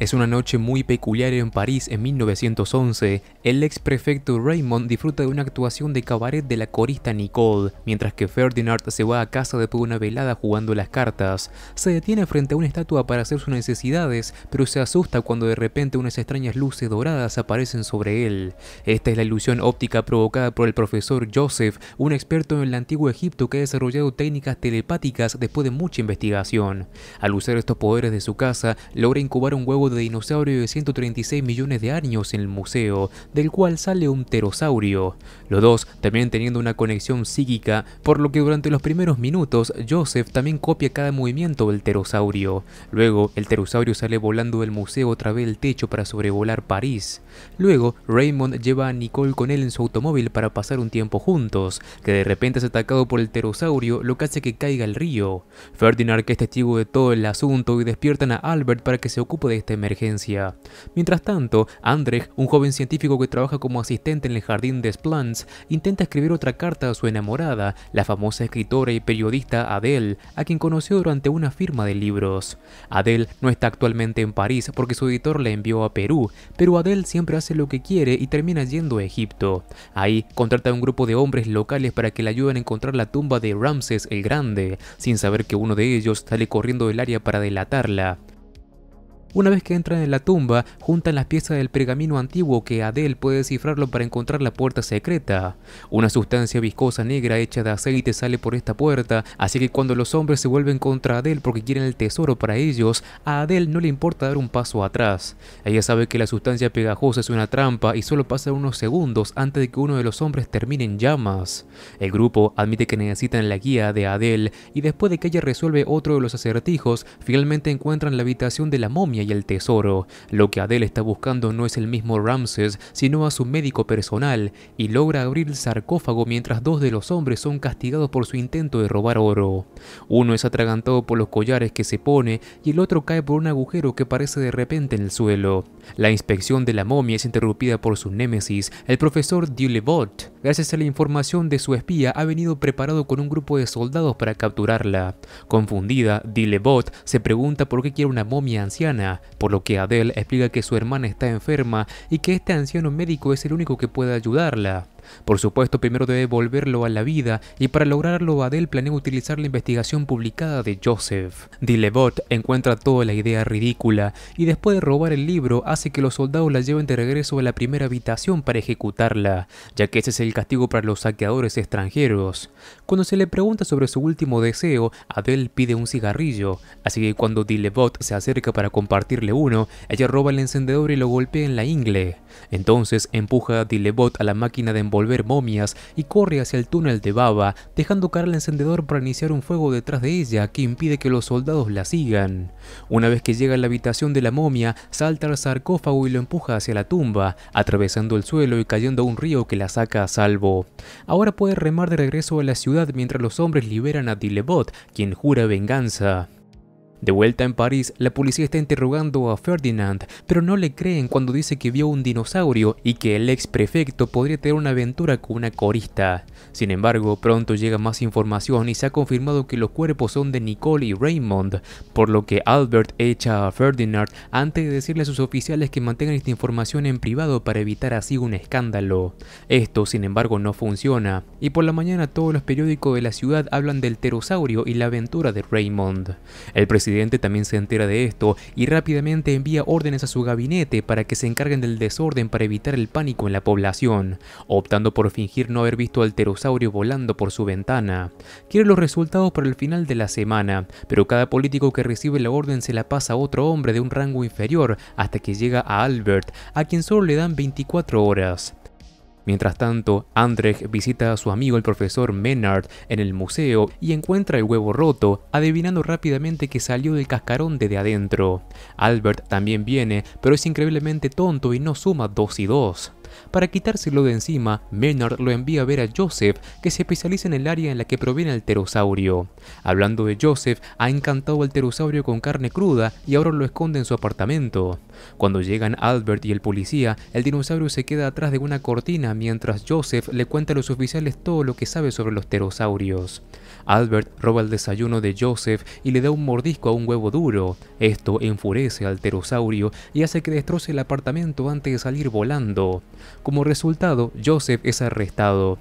Es una noche muy peculiar en París en 1911. El ex prefecto Raymond disfruta de una actuación de cabaret de la corista Nicole, mientras que Ferdinand se va a casa después de una velada jugando las cartas. Se detiene frente a una estatua para hacer sus necesidades, pero se asusta cuando de repente unas extrañas luces doradas aparecen sobre él. Esta es la ilusión óptica provocada por el profesor Joseph, un experto en el antiguo Egipto que ha desarrollado técnicas telepáticas después de mucha investigación. Al usar estos poderes de su casa, logra incubar un huevo de dinosaurio de 136 millones de años en el museo, del cual sale un pterosaurio. Los dos también teniendo una conexión psíquica, por lo que durante los primeros minutos Joseph también copia cada movimiento del pterosaurio. Luego, el pterosaurio sale volando del museo otra vez el techo para sobrevolar París. Luego, Raymond lleva a Nicole con él en su automóvil para pasar un tiempo juntos, que de repente es atacado por el pterosaurio, lo que hace que caiga el río. Ferdinand, que es testigo de todo el asunto, y despiertan a Albert para que se ocupe de este emergencia. Mientras tanto, Andrej, un joven científico que trabaja como asistente en el jardín de Splants, intenta escribir otra carta a su enamorada, la famosa escritora y periodista Adele, a quien conoció durante una firma de libros. Adele no está actualmente en París porque su editor la envió a Perú, pero Adele siempre hace lo que quiere y termina yendo a Egipto. Ahí contrata a un grupo de hombres locales para que le ayuden a encontrar la tumba de Ramses el Grande, sin saber que uno de ellos sale corriendo del área para delatarla. Una vez que entran en la tumba, juntan las piezas del pergamino antiguo que Adele puede descifrarlo para encontrar la puerta secreta. Una sustancia viscosa negra hecha de aceite sale por esta puerta, así que cuando los hombres se vuelven contra Adele porque quieren el tesoro para ellos, a Adele no le importa dar un paso atrás. Ella sabe que la sustancia pegajosa es una trampa y solo pasa unos segundos antes de que uno de los hombres termine en llamas. El grupo admite que necesitan la guía de Adele y después de que ella resuelve otro de los acertijos, finalmente encuentran la habitación de la momia y el tesoro. Lo que Adele está buscando no es el mismo Ramses, sino a su médico personal, y logra abrir el sarcófago mientras dos de los hombres son castigados por su intento de robar oro. Uno es atragantado por los collares que se pone y el otro cae por un agujero que aparece de repente en el suelo. La inspección de la momia es interrumpida por su némesis, el profesor Dulebot. Gracias a la información de su espía ha venido preparado con un grupo de soldados para capturarla. Confundida, Dulebot se pregunta por qué quiere una momia anciana, por lo que Adele explica que su hermana está enferma y que este anciano médico es el único que puede ayudarla. Por supuesto, primero debe volverlo a la vida y para lograrlo Adel planea utilizar la investigación publicada de Joseph. Dilebot encuentra toda la idea ridícula y después de robar el libro hace que los soldados la lleven de regreso a la primera habitación para ejecutarla, ya que ese es el castigo para los saqueadores extranjeros. Cuando se le pregunta sobre su último deseo, Adel pide un cigarrillo, así que cuando Dilebot se acerca para compartirle uno, ella roba el encendedor y lo golpea en la ingle. Entonces empuja a Dilebot a la máquina de volver momias y corre hacia el túnel de baba, dejando caer el encendedor para iniciar un fuego detrás de ella que impide que los soldados la sigan. Una vez que llega a la habitación de la momia, salta al sarcófago y lo empuja hacia la tumba, atravesando el suelo y cayendo a un río que la saca a salvo. Ahora puede remar de regreso a la ciudad mientras los hombres liberan a Dilebot, quien jura venganza. De vuelta en París, la policía está interrogando a Ferdinand, pero no le creen cuando dice que vio un dinosaurio y que el ex prefecto podría tener una aventura con una corista. Sin embargo, pronto llega más información y se ha confirmado que los cuerpos son de Nicole y Raymond, por lo que Albert echa a Ferdinand antes de decirle a sus oficiales que mantengan esta información en privado para evitar así un escándalo. Esto, sin embargo, no funciona, y por la mañana todos los periódicos de la ciudad hablan del pterosaurio y la aventura de Raymond. El presidente también se entera de esto y rápidamente envía órdenes a su gabinete para que se encarguen del desorden para evitar el pánico en la población, optando por fingir no haber visto al pterosaurio volando por su ventana. Quiere los resultados para el final de la semana, pero cada político que recibe la orden se la pasa a otro hombre de un rango inferior hasta que llega a Albert, a quien solo le dan 24 horas. Mientras tanto, Andrej visita a su amigo el profesor Menard en el museo y encuentra el huevo roto, adivinando rápidamente que salió del cascarón desde adentro. Albert también viene, pero es increíblemente tonto y no suma dos y dos. Para quitárselo de encima, Maynard lo envía a ver a Joseph, que se especializa en el área en la que proviene el pterosaurio. Hablando de Joseph, ha encantado al pterosaurio con carne cruda y ahora lo esconde en su apartamento. Cuando llegan Albert y el policía, el dinosaurio se queda atrás de una cortina mientras Joseph le cuenta a los oficiales todo lo que sabe sobre los pterosaurios. Albert roba el desayuno de Joseph y le da un mordisco a un huevo duro. Esto enfurece al pterosaurio y hace que destroce el apartamento antes de salir volando. Como resultado, Joseph es arrestado.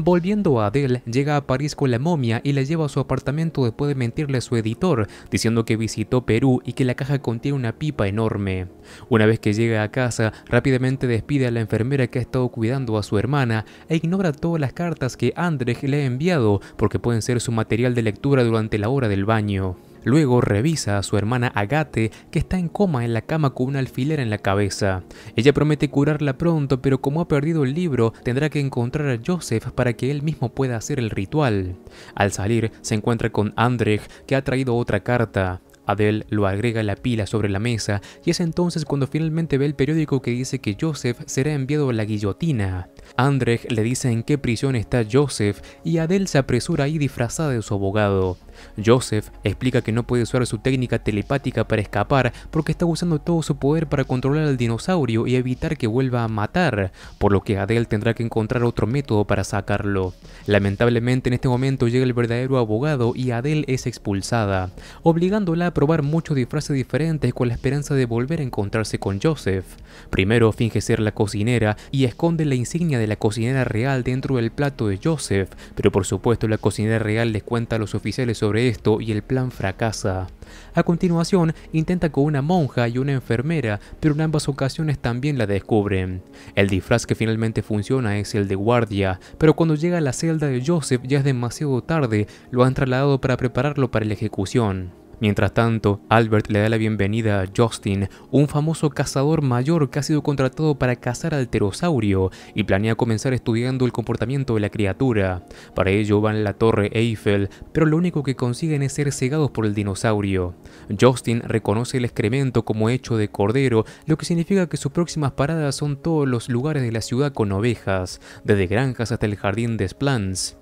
Volviendo a Adele, llega a París con la momia y la lleva a su apartamento después de mentirle a su editor, diciendo que visitó Perú y que la caja contiene una pipa enorme. Una vez que llega a casa, rápidamente despide a la enfermera que ha estado cuidando a su hermana e ignora todas las cartas que Andrej le ha enviado porque pueden ser su material de lectura durante la hora del baño. Luego revisa a su hermana Agate, que está en coma en la cama con un alfiler en la cabeza. Ella promete curarla pronto, pero como ha perdido el libro, tendrá que encontrar a Joseph para que él mismo pueda hacer el ritual. Al salir, se encuentra con Andrej, que ha traído otra carta. Adele lo agrega a la pila sobre la mesa y es entonces cuando finalmente ve el periódico que dice que Joseph será enviado a la guillotina. Andrej le dice en qué prisión está Joseph y Adele se apresura ahí disfrazada de su abogado. Joseph explica que no puede usar su técnica telepática para escapar porque está usando todo su poder para controlar al dinosaurio y evitar que vuelva a matar, por lo que Adele tendrá que encontrar otro método para sacarlo. Lamentablemente en este momento llega el verdadero abogado y Adele es expulsada, obligándola a probar muchos disfraces diferentes con la esperanza de volver a encontrarse con Joseph. Primero finge ser la cocinera y esconde la insignia de la cocinera real dentro del plato de Joseph, pero por supuesto la cocinera real les cuenta a los oficiales sobre esto y el plan fracasa. A continuación, intenta con una monja y una enfermera, pero en ambas ocasiones también la descubren. El disfraz que finalmente funciona es el de guardia, pero cuando llega a la celda de Joseph ya es demasiado tarde, lo han trasladado para prepararlo para la ejecución. Mientras tanto, Albert le da la bienvenida a Justin, un famoso cazador mayor que ha sido contratado para cazar al pterosaurio y planea comenzar estudiando el comportamiento de la criatura. Para ello van a la torre Eiffel, pero lo único que consiguen es ser cegados por el dinosaurio. Justin reconoce el excremento como hecho de cordero, lo que significa que sus próximas paradas son todos los lugares de la ciudad con ovejas, desde granjas hasta el jardín de Splans.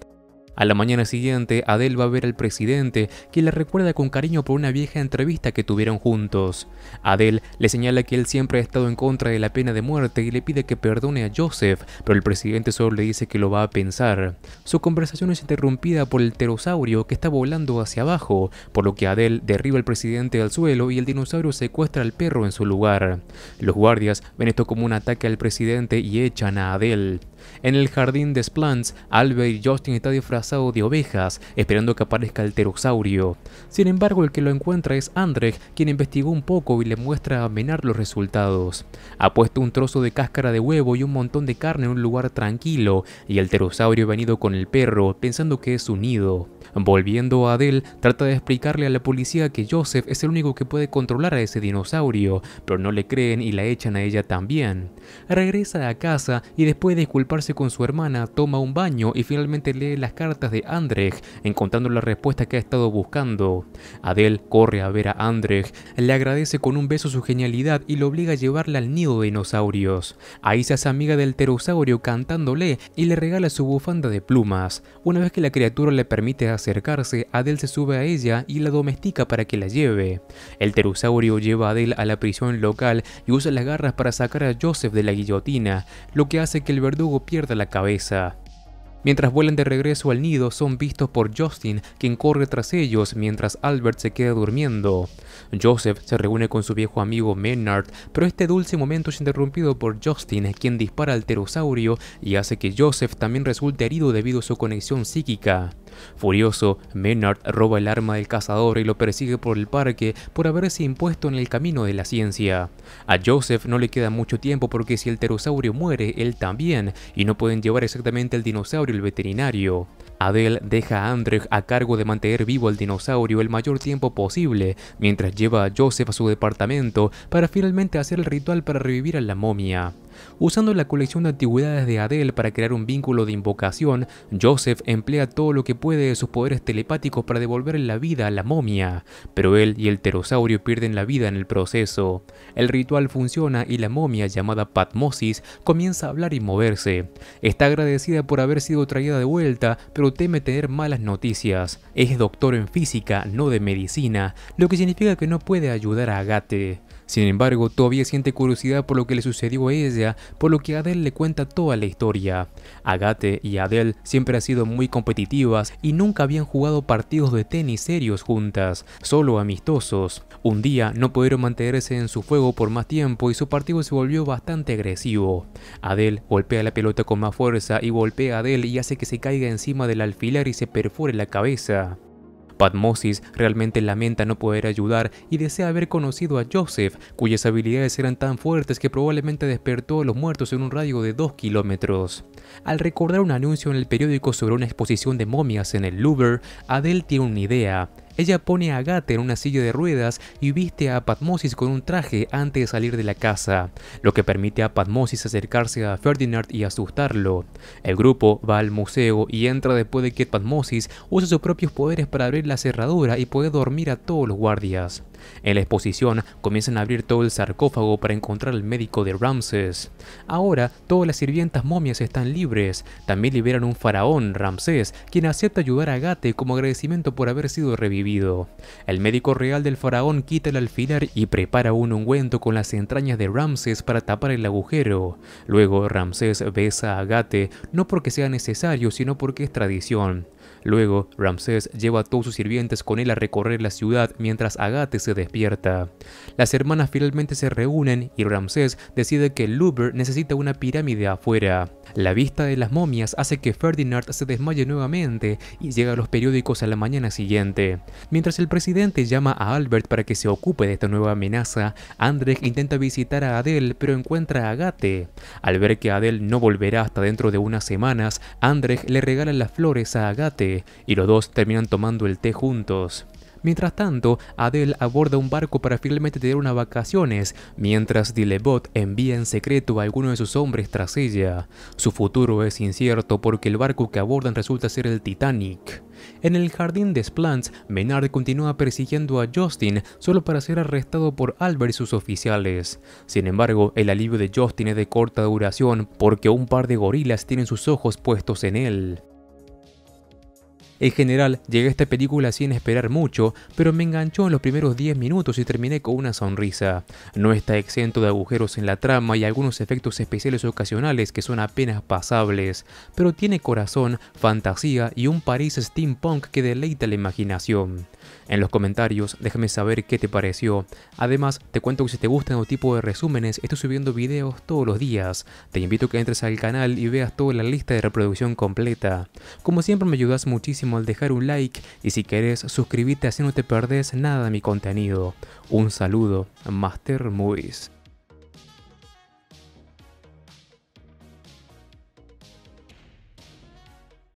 A la mañana siguiente, Adele va a ver al presidente, quien la recuerda con cariño por una vieja entrevista que tuvieron juntos. Adele le señala que él siempre ha estado en contra de la pena de muerte y le pide que perdone a Joseph, pero el presidente solo le dice que lo va a pensar. Su conversación es interrumpida por el pterosaurio que está volando hacia abajo, por lo que Adele derriba al presidente al suelo y el dinosaurio secuestra al perro en su lugar. Los guardias ven esto como un ataque al presidente y echan a Adele. En el jardín de Splants, Albert y Justin están disfrazados de ovejas, esperando que aparezca el pterosaurio. Sin embargo, el que lo encuentra es Andrej, quien investigó un poco y le muestra a Menar los resultados. Ha puesto un trozo de cáscara de huevo y un montón de carne en un lugar tranquilo, y el pterosaurio ha venido con el perro, pensando que es su nido. Volviendo a Adele, trata de explicarle a la policía que Joseph es el único que puede controlar a ese dinosaurio, pero no le creen y la echan a ella también. Regresa a casa y después de disculparse con su hermana, toma un baño y finalmente lee las cartas de Andrej, encontrando la respuesta que ha estado buscando. Adele corre a ver a Andrej, le agradece con un beso su genialidad y lo obliga a llevarla al nido de dinosaurios. Ahí se hace amiga del pterosaurio cantándole y le regala su bufanda de plumas. Una vez que la criatura le permite acercarse, Adel se sube a ella y la domestica para que la lleve. El pterosaurio lleva a Adel a la prisión local y usa las garras para sacar a Joseph de la guillotina, lo que hace que el verdugo pierda la cabeza. Mientras vuelan de regreso al nido, son vistos por Justin, quien corre tras ellos mientras Albert se queda durmiendo. Joseph se reúne con su viejo amigo Menard, pero este dulce momento es interrumpido por Justin, quien dispara al pterosaurio y hace que Joseph también resulte herido debido a su conexión psíquica. Furioso, Menard roba el arma del cazador y lo persigue por el parque por haberse impuesto en el camino de la ciencia. A Joseph no le queda mucho tiempo porque si el pterosaurio muere, él también, y no pueden llevar exactamente al dinosaurio el veterinario. Adele deja a Andrej a cargo de mantener vivo al dinosaurio el mayor tiempo posible, mientras lleva a Joseph a su departamento para finalmente hacer el ritual para revivir a la momia. Usando la colección de antigüedades de Adele para crear un vínculo de invocación, Joseph emplea todo lo que puede de sus poderes telepáticos para devolver la vida a la momia, pero él y el pterosaurio pierden la vida en el proceso. El ritual funciona y la momia llamada Patmosis comienza a hablar y moverse. Está agradecida por haber sido traída de vuelta, pero teme tener malas noticias. Es doctor en física, no de medicina, lo que significa que no puede ayudar a Agate. Sin embargo, todavía siente curiosidad por lo que le sucedió a ella, por lo que Adele le cuenta toda la historia. Agate y Adele siempre han sido muy competitivas y nunca habían jugado partidos de tenis serios juntas, solo amistosos. Un día no pudieron mantenerse en su fuego por más tiempo y su partido se volvió bastante agresivo. Adele golpea la pelota con más fuerza y golpea a Adele y hace que se caiga encima del alfiler y se perfore la cabeza. Padmosis realmente lamenta no poder ayudar y desea haber conocido a Joseph, cuyas habilidades eran tan fuertes que probablemente despertó a los muertos en un radio de 2 kilómetros. Al recordar un anuncio en el periódico sobre una exposición de momias en el Louvre, Adele tiene una idea. Ella pone a Agate en una silla de ruedas y viste a Patmosis con un traje antes de salir de la casa, lo que permite a Patmosis acercarse a Ferdinand y asustarlo. El grupo va al museo y entra después de que Patmosis usa sus propios poderes para abrir la cerradura y poder dormir a todos los guardias. En la exposición comienzan a abrir todo el sarcófago para encontrar al médico de Ramses. Ahora todas las sirvientas momias están libres. También liberan un faraón, Ramsés, quien acepta ayudar a Gate como agradecimiento por haber sido revivido. El médico real del faraón quita el alfiler y prepara un ungüento con las entrañas de Ramses para tapar el agujero. Luego Ramsés besa a Gate no porque sea necesario, sino porque es tradición. Luego, Ramsés lleva a todos sus sirvientes con él a recorrer la ciudad mientras Agate se despierta. Las hermanas finalmente se reúnen y Ramsés decide que Luber necesita una pirámide afuera. La vista de las momias hace que Ferdinand se desmaye nuevamente y llega a los periódicos a la mañana siguiente. Mientras el presidente llama a Albert para que se ocupe de esta nueva amenaza, Andrej intenta visitar a Adele pero encuentra a Agate. Al ver que Adele no volverá hasta dentro de unas semanas, Andrej le regala las flores a Agate y los dos terminan tomando el té juntos. Mientras tanto, Adele aborda un barco para finalmente tener unas vacaciones, mientras Dilebot envía en secreto a alguno de sus hombres tras ella. Su futuro es incierto porque el barco que abordan resulta ser el Titanic. En el jardín de Splants, Menard continúa persiguiendo a Justin solo para ser arrestado por Albert y sus oficiales. Sin embargo, el alivio de Justin es de corta duración porque un par de gorilas tienen sus ojos puestos en él. En general, llegué a esta película sin esperar mucho, pero me enganchó en los primeros 10 minutos y terminé con una sonrisa. No está exento de agujeros en la trama y algunos efectos especiales ocasionales que son apenas pasables, pero tiene corazón, fantasía y un París steampunk que deleita la imaginación. En los comentarios déjame saber qué te pareció. Además, te cuento que si te gustan este tipo de resúmenes, estoy subiendo videos todos los días. Te invito a que entres al canal y veas toda la lista de reproducción completa. Como siempre me ayudas muchísimo al dejar un like y si querés suscribirte así no te perdés nada de mi contenido. Un saludo, Master Movies.